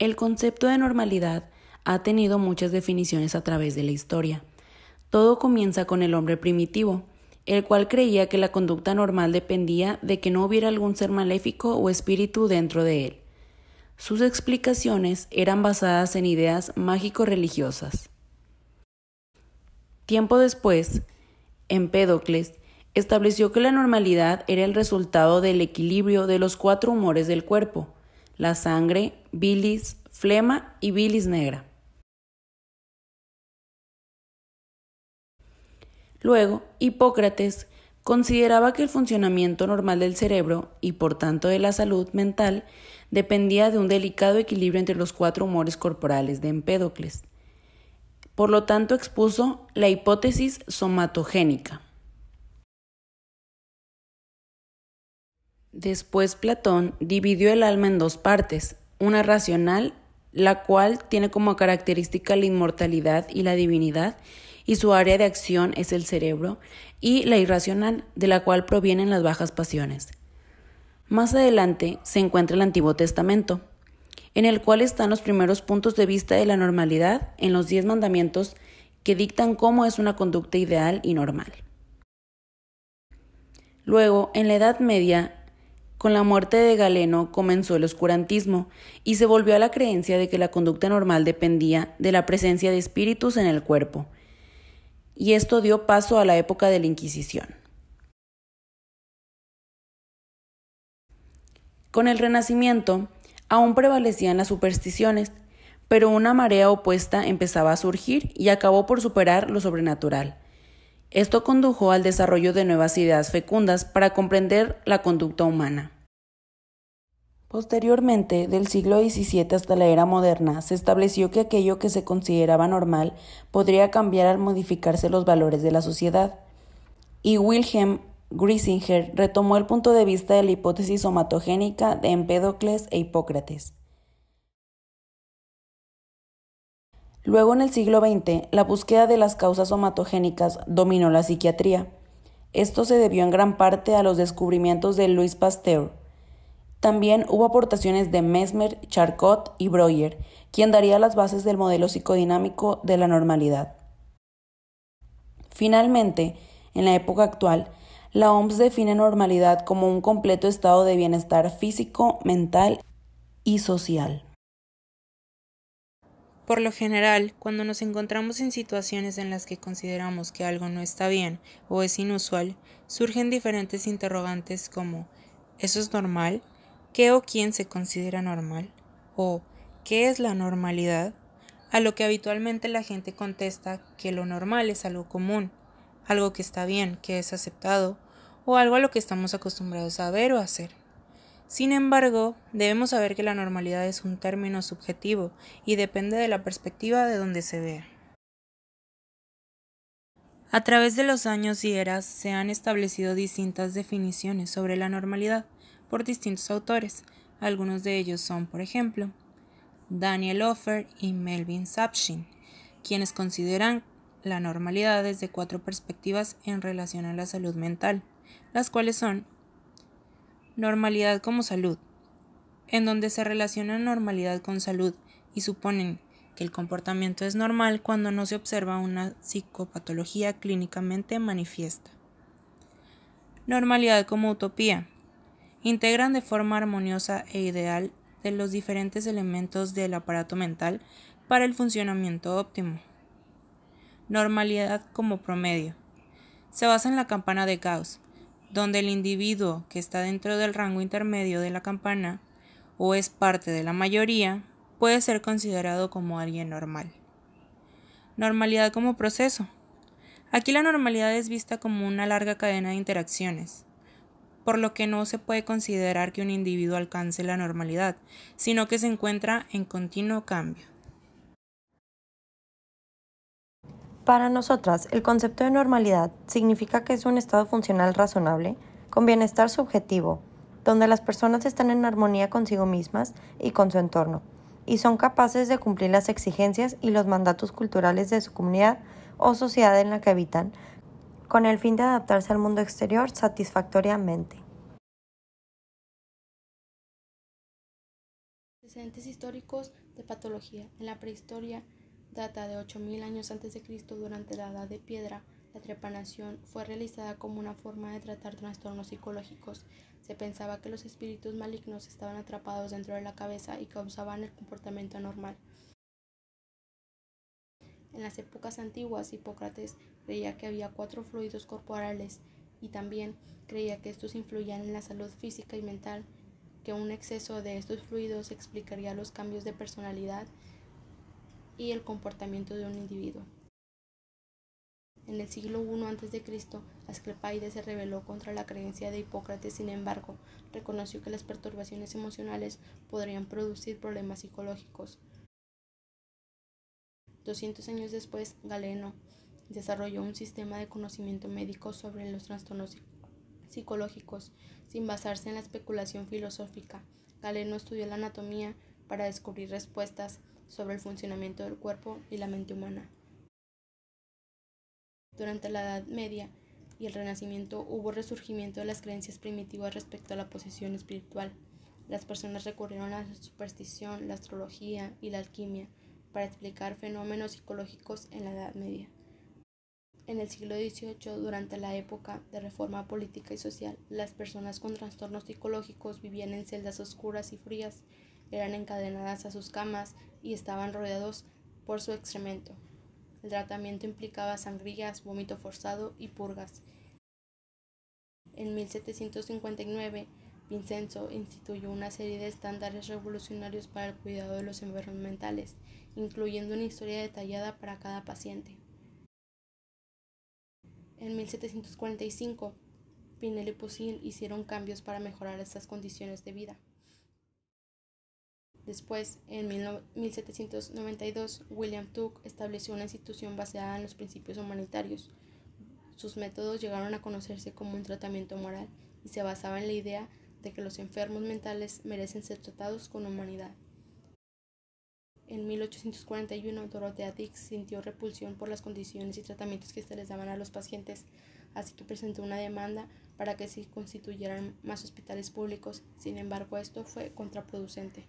El concepto de normalidad ha tenido muchas definiciones a través de la historia. Todo comienza con el hombre primitivo, el cual creía que la conducta normal dependía de que no hubiera algún ser maléfico o espíritu dentro de él. Sus explicaciones eran basadas en ideas mágico-religiosas. Tiempo después, Empédocles estableció que la normalidad era el resultado del equilibrio de los cuatro humores del cuerpo, la sangre, bilis, flema y bilis negra. Luego, Hipócrates consideraba que el funcionamiento normal del cerebro y por tanto de la salud mental dependía de un delicado equilibrio entre los cuatro humores corporales de Empédocles. Por lo tanto, expuso la hipótesis somatogénica. Después Platón dividió el alma en dos partes, una racional, la cual tiene como característica la inmortalidad y la divinidad, y su área de acción es el cerebro, y la irracional, de la cual provienen las bajas pasiones. Más adelante se encuentra el Antiguo Testamento, en el cual están los primeros puntos de vista de la normalidad en los diez mandamientos que dictan cómo es una conducta ideal y normal. Luego, en la Edad Media, con la muerte de Galeno comenzó el oscurantismo y se volvió a la creencia de que la conducta normal dependía de la presencia de espíritus en el cuerpo. Y esto dio paso a la época de la Inquisición. Con el Renacimiento, aún prevalecían las supersticiones, pero una marea opuesta empezaba a surgir y acabó por superar lo sobrenatural. Esto condujo al desarrollo de nuevas ideas fecundas para comprender la conducta humana. Posteriormente, del siglo XVII hasta la era moderna, se estableció que aquello que se consideraba normal podría cambiar al modificarse los valores de la sociedad. Y Wilhelm Griesinger retomó el punto de vista de la hipótesis somatogénica de Empédocles e Hipócrates. Luego, en el siglo XX, la búsqueda de las causas somatogénicas dominó la psiquiatría. Esto se debió en gran parte a los descubrimientos de Louis Pasteur, también hubo aportaciones de Mesmer, Charcot y Breuer, quien daría las bases del modelo psicodinámico de la normalidad. Finalmente, en la época actual, la OMS define normalidad como un completo estado de bienestar físico, mental y social. Por lo general, cuando nos encontramos en situaciones en las que consideramos que algo no está bien o es inusual, surgen diferentes interrogantes como ¿eso es normal? qué o quién se considera normal o qué es la normalidad, a lo que habitualmente la gente contesta que lo normal es algo común, algo que está bien, que es aceptado o algo a lo que estamos acostumbrados a ver o hacer. Sin embargo, debemos saber que la normalidad es un término subjetivo y depende de la perspectiva de donde se vea. A través de los años y eras se han establecido distintas definiciones sobre la normalidad por distintos autores. Algunos de ellos son, por ejemplo, Daniel Offer y Melvin Sapshin, quienes consideran la normalidad desde cuatro perspectivas en relación a la salud mental, las cuales son normalidad como salud, en donde se relaciona normalidad con salud y suponen que el comportamiento es normal cuando no se observa una psicopatología clínicamente manifiesta. Normalidad como utopía, integran de forma armoniosa e ideal de los diferentes elementos del aparato mental para el funcionamiento óptimo. Normalidad como promedio. Se basa en la campana de Gauss, donde el individuo que está dentro del rango intermedio de la campana o es parte de la mayoría puede ser considerado como alguien normal. Normalidad como proceso. Aquí la normalidad es vista como una larga cadena de interacciones, por lo que no se puede considerar que un individuo alcance la normalidad, sino que se encuentra en continuo cambio. Para nosotras, el concepto de normalidad significa que es un estado funcional razonable, con bienestar subjetivo, donde las personas están en armonía consigo mismas y con su entorno, y son capaces de cumplir las exigencias y los mandatos culturales de su comunidad o sociedad en la que habitan, con el fin de adaptarse al mundo exterior satisfactoriamente. Antecedentes históricos de patología. En la prehistoria data de 8.000 años antes de Cristo durante la Edad de Piedra. La trepanación fue realizada como una forma de tratar trastornos psicológicos. Se pensaba que los espíritus malignos estaban atrapados dentro de la cabeza y causaban el comportamiento anormal. En las épocas antiguas, Hipócrates creía que había cuatro fluidos corporales y también creía que estos influían en la salud física y mental, que un exceso de estos fluidos explicaría los cambios de personalidad y el comportamiento de un individuo. En el siglo I a.C., Asclepaides se rebeló contra la creencia de Hipócrates, sin embargo, reconoció que las perturbaciones emocionales podrían producir problemas psicológicos. 200 años después, Galeno desarrolló un sistema de conocimiento médico sobre los trastornos psicológicos sin basarse en la especulación filosófica. Galeno estudió la anatomía para descubrir respuestas sobre el funcionamiento del cuerpo y la mente humana. Durante la Edad Media y el Renacimiento hubo resurgimiento de las creencias primitivas respecto a la posesión espiritual. Las personas recurrieron a la superstición, la astrología y la alquimia para explicar fenómenos psicológicos en la Edad Media. En el siglo XVIII, durante la época de reforma política y social, las personas con trastornos psicológicos vivían en celdas oscuras y frías, eran encadenadas a sus camas y estaban rodeados por su excremento. El tratamiento implicaba sangrías, vómito forzado y purgas. En 1759, Incenso instituyó una serie de estándares revolucionarios para el cuidado de los enfermos mentales, incluyendo una historia detallada para cada paciente. En 1745, Pinel y Poussin hicieron cambios para mejorar estas condiciones de vida. Después, en 1792, William Tuck estableció una institución basada en los principios humanitarios. Sus métodos llegaron a conocerse como un tratamiento moral y se basaba en la idea de de que los enfermos mentales merecen ser tratados con humanidad. En 1841, Dorothea Dix sintió repulsión por las condiciones y tratamientos que se les daban a los pacientes, así que presentó una demanda para que se constituyeran más hospitales públicos. Sin embargo, esto fue contraproducente.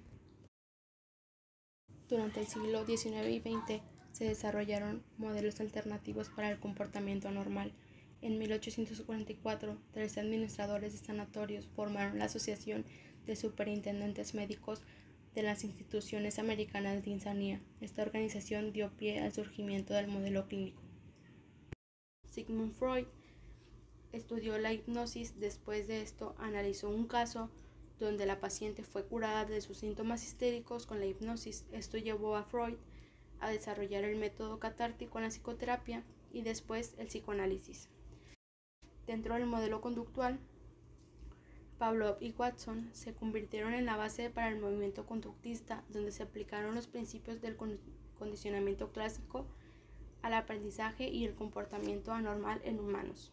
Durante el siglo XIX y XX se desarrollaron modelos alternativos para el comportamiento anormal, en 1844, tres administradores de sanatorios formaron la Asociación de Superintendentes Médicos de las Instituciones Americanas de Insanía. Esta organización dio pie al surgimiento del modelo clínico. Sigmund Freud estudió la hipnosis. Después de esto, analizó un caso donde la paciente fue curada de sus síntomas histéricos con la hipnosis. Esto llevó a Freud a desarrollar el método catártico en la psicoterapia y después el psicoanálisis. Dentro del modelo conductual, Pavlov y Watson se convirtieron en la base para el movimiento conductista, donde se aplicaron los principios del condicionamiento clásico al aprendizaje y el comportamiento anormal en humanos.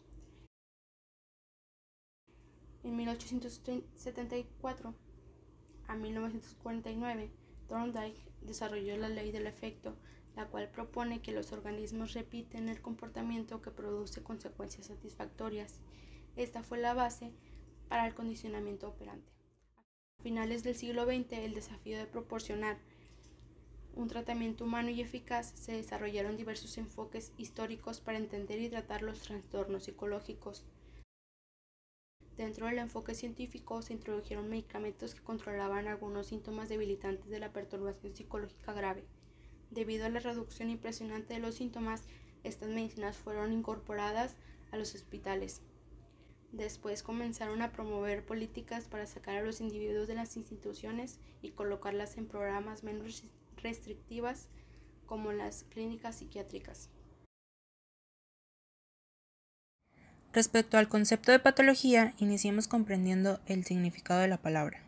En 1874 a 1949, Thorndike desarrolló la ley del efecto, la cual propone que los organismos repiten el comportamiento que produce consecuencias satisfactorias. Esta fue la base para el condicionamiento operante. A finales del siglo XX, el desafío de proporcionar un tratamiento humano y eficaz, se desarrollaron diversos enfoques históricos para entender y tratar los trastornos psicológicos. Dentro del enfoque científico se introdujeron medicamentos que controlaban algunos síntomas debilitantes de la perturbación psicológica grave. Debido a la reducción impresionante de los síntomas, estas medicinas fueron incorporadas a los hospitales. Después comenzaron a promover políticas para sacar a los individuos de las instituciones y colocarlas en programas menos restrictivas como las clínicas psiquiátricas. Respecto al concepto de patología, iniciemos comprendiendo el significado de la palabra.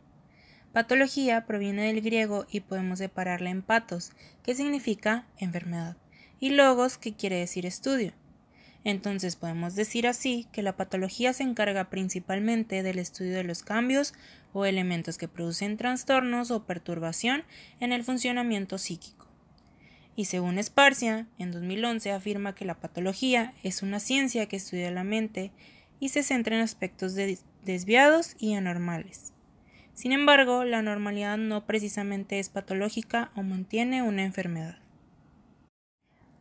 Patología proviene del griego y podemos separarla en patos, que significa enfermedad, y logos, que quiere decir estudio. Entonces podemos decir así que la patología se encarga principalmente del estudio de los cambios o elementos que producen trastornos o perturbación en el funcionamiento psíquico. Y según Esparcia, en 2011 afirma que la patología es una ciencia que estudia la mente y se centra en aspectos desviados y anormales. Sin embargo, la normalidad no precisamente es patológica o mantiene una enfermedad.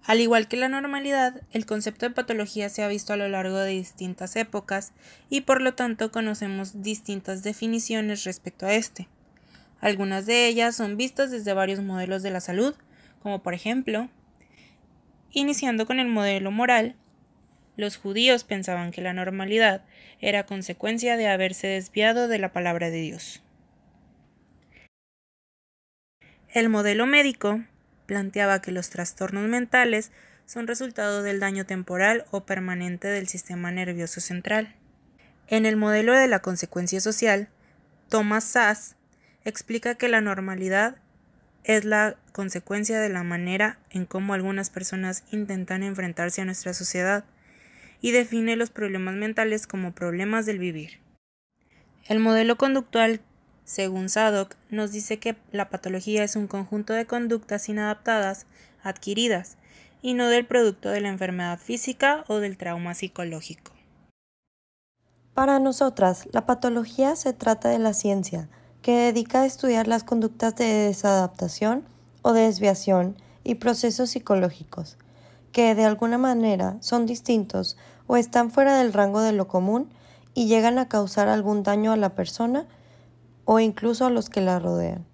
Al igual que la normalidad, el concepto de patología se ha visto a lo largo de distintas épocas y por lo tanto conocemos distintas definiciones respecto a este. Algunas de ellas son vistas desde varios modelos de la salud, como por ejemplo, iniciando con el modelo moral, los judíos pensaban que la normalidad era consecuencia de haberse desviado de la palabra de Dios. El modelo médico planteaba que los trastornos mentales son resultado del daño temporal o permanente del sistema nervioso central. En el modelo de la consecuencia social, Thomas Sass explica que la normalidad es la consecuencia de la manera en cómo algunas personas intentan enfrentarse a nuestra sociedad y define los problemas mentales como problemas del vivir. El modelo conductual según Sadok, nos dice que la patología es un conjunto de conductas inadaptadas adquiridas y no del producto de la enfermedad física o del trauma psicológico. Para nosotras, la patología se trata de la ciencia, que dedica a estudiar las conductas de desadaptación o desviación y procesos psicológicos, que de alguna manera son distintos o están fuera del rango de lo común y llegan a causar algún daño a la persona o incluso a los que la rodean.